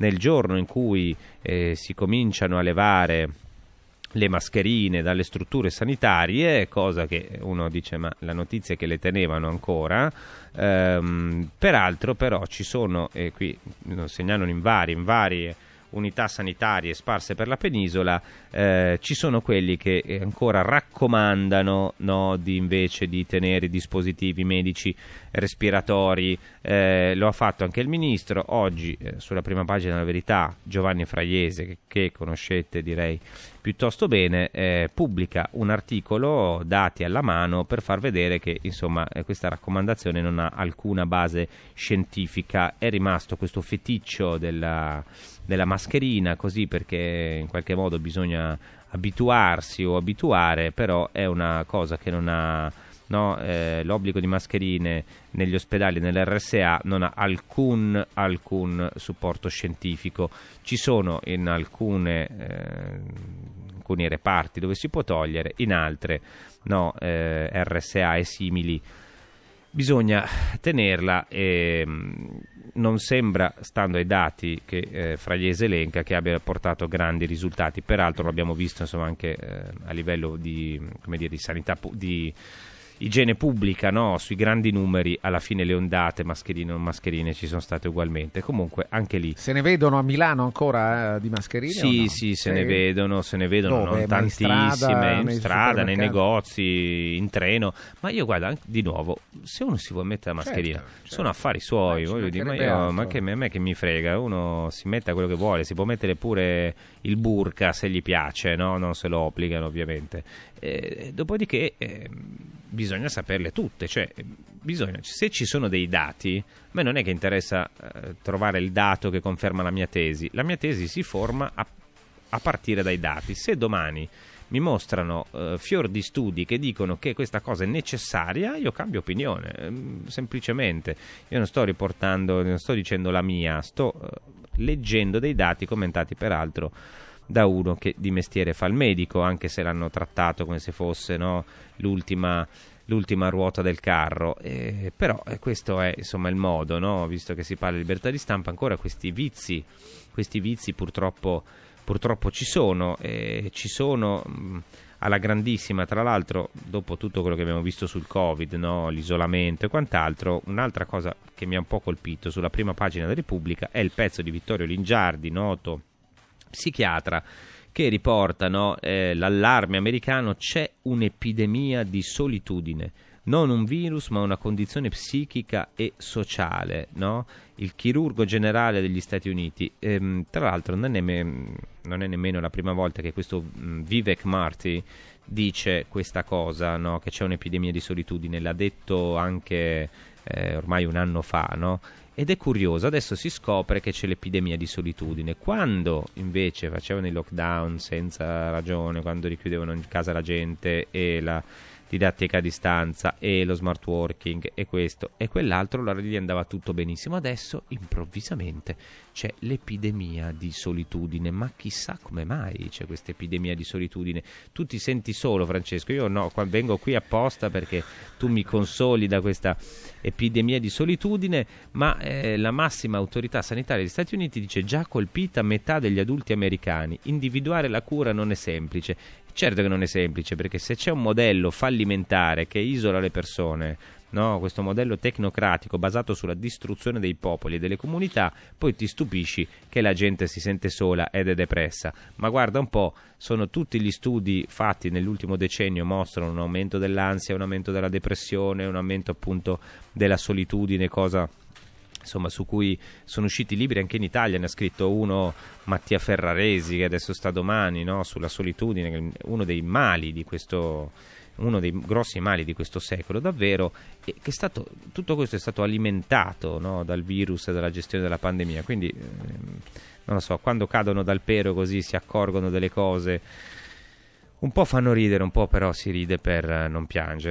nel giorno in cui eh, si cominciano a levare le mascherine dalle strutture sanitarie, cosa che uno dice ma la notizia è che le tenevano ancora, ehm, peraltro però ci sono, e qui lo segnalano in vari, in varie unità sanitarie sparse per la penisola, eh, ci sono quelli che eh, ancora raccomandano no, di invece di tenere dispositivi medici respiratori. Eh, lo ha fatto anche il ministro. Oggi eh, sulla prima pagina della verità Giovanni Fraiese, che, che conoscete direi piuttosto bene, eh, pubblica un articolo dati alla mano per far vedere che insomma, eh, questa raccomandazione non ha alcuna base scientifica, è rimasto questo feticcio della, della mascherina mascherina così perché in qualche modo bisogna abituarsi o abituare, però è una cosa che non ha... No, eh, l'obbligo di mascherine negli ospedali nell'RSA non ha alcun, alcun, supporto scientifico. Ci sono in alcune, eh, alcuni reparti dove si può togliere, in altre no, eh, RSA e simili bisogna tenerla e mm, non sembra, stando ai dati che eh, Fragliese elenca, che abbia portato grandi risultati. Peraltro l'abbiamo visto insomma, anche eh, a livello di, dire, di sanità, di igiene pubblica, no? sui grandi numeri, alla fine le ondate, mascherine o non mascherine, ci sono state ugualmente. Comunque anche lì. Se ne vedono a Milano ancora eh, di mascherine? Sì, no? sì, se, se ne vedono, se ne vedono Dove? non tantissime, strada, in strada, nei negozi, in treno. Ma io guarda, di nuovo, se uno si vuole mettere la certo, mascherina, certo, certo. sono affari suoi, ma voglio dire, ma, io, ma che, a me che mi frega, uno si mette quello che vuole, si può mettere pure il burka se gli piace, no? non se lo obbligano ovviamente. Eh, dopodiché eh, bisogna bisogna saperle tutte, cioè bisogna, se ci sono dei dati, a me non è che interessa eh, trovare il dato che conferma la mia tesi, la mia tesi si forma a, a partire dai dati. Se domani mi mostrano eh, fior di studi che dicono che questa cosa è necessaria, io cambio opinione, ehm, semplicemente. Io non sto riportando, non sto dicendo la mia, sto eh, leggendo dei dati commentati peraltro da uno che di mestiere fa il medico, anche se l'hanno trattato come se fosse no, l'ultima l'ultima ruota del carro. Eh, però eh, questo è insomma il modo, no? visto che si parla di libertà di stampa, ancora questi vizi, questi vizi purtroppo, purtroppo ci sono, eh, ci sono mh, mm, alla grandissima, tra l'altro dopo tutto quello che abbiamo visto sul Covid, no? l'isolamento e quant'altro, un'altra cosa che mi ha un po' colpito sulla prima pagina della Repubblica è il pezzo di Vittorio Lingiardi, noto psichiatra che riportano eh, l'allarme americano c'è un'epidemia di solitudine non un virus ma una condizione psichica e sociale, no? il chirurgo generale degli Stati Uniti. Ehm, tra l'altro non è, nemmeno, non è, nemmeno la prima volta che questo mh, mm, Vivek Marty dice questa cosa, no? che c'è un'epidemia di solitudine, l'ha detto anche eh, ormai un anno fa, no? Ed è curioso, adesso si scopre che c'è l'epidemia di solitudine. Quando invece facevano i lockdown senza ragione, quando richiudevano in casa la gente e la didattica a distanza e lo smart working e questo e quell'altro, allora gli andava tutto benissimo. Adesso improvvisamente c'è l'epidemia di solitudine, ma chissà come mai c'è questa epidemia di solitudine. Tu ti senti solo, Francesco? Io no, vengo qui apposta perché tu mi consoli da questa epidemia di solitudine, ma eh, eh, la massima autorità sanitaria degli Stati Uniti dice già colpita metà degli adulti americani, individuare la cura non è semplice. Certo che non è semplice perché se c'è un modello fallimentare che isola le persone, no? questo modello tecnocratico basato sulla distruzione dei popoli e delle comunità, poi ti stupisci che la gente si sente sola ed è depressa. Ma guarda un po', sono tutti gli studi fatti nell'ultimo decennio mostrano un aumento dell'ansia, un aumento della depressione, un aumento appunto della solitudine, cosa insomma, su cui sono usciti libri anche in Italia, ne ha scritto uno Mattia Ferraresi che adesso sta domani no? sulla solitudine, uno dei mali di questo uno dei grossi mali di questo secolo davvero e che stato, tutto questo è stato alimentato no? dal virus e dalla gestione della pandemia quindi ehm, non lo so quando cadono dal pero così si accorgono delle cose un po' fanno ridere un po' però si ride per non piangere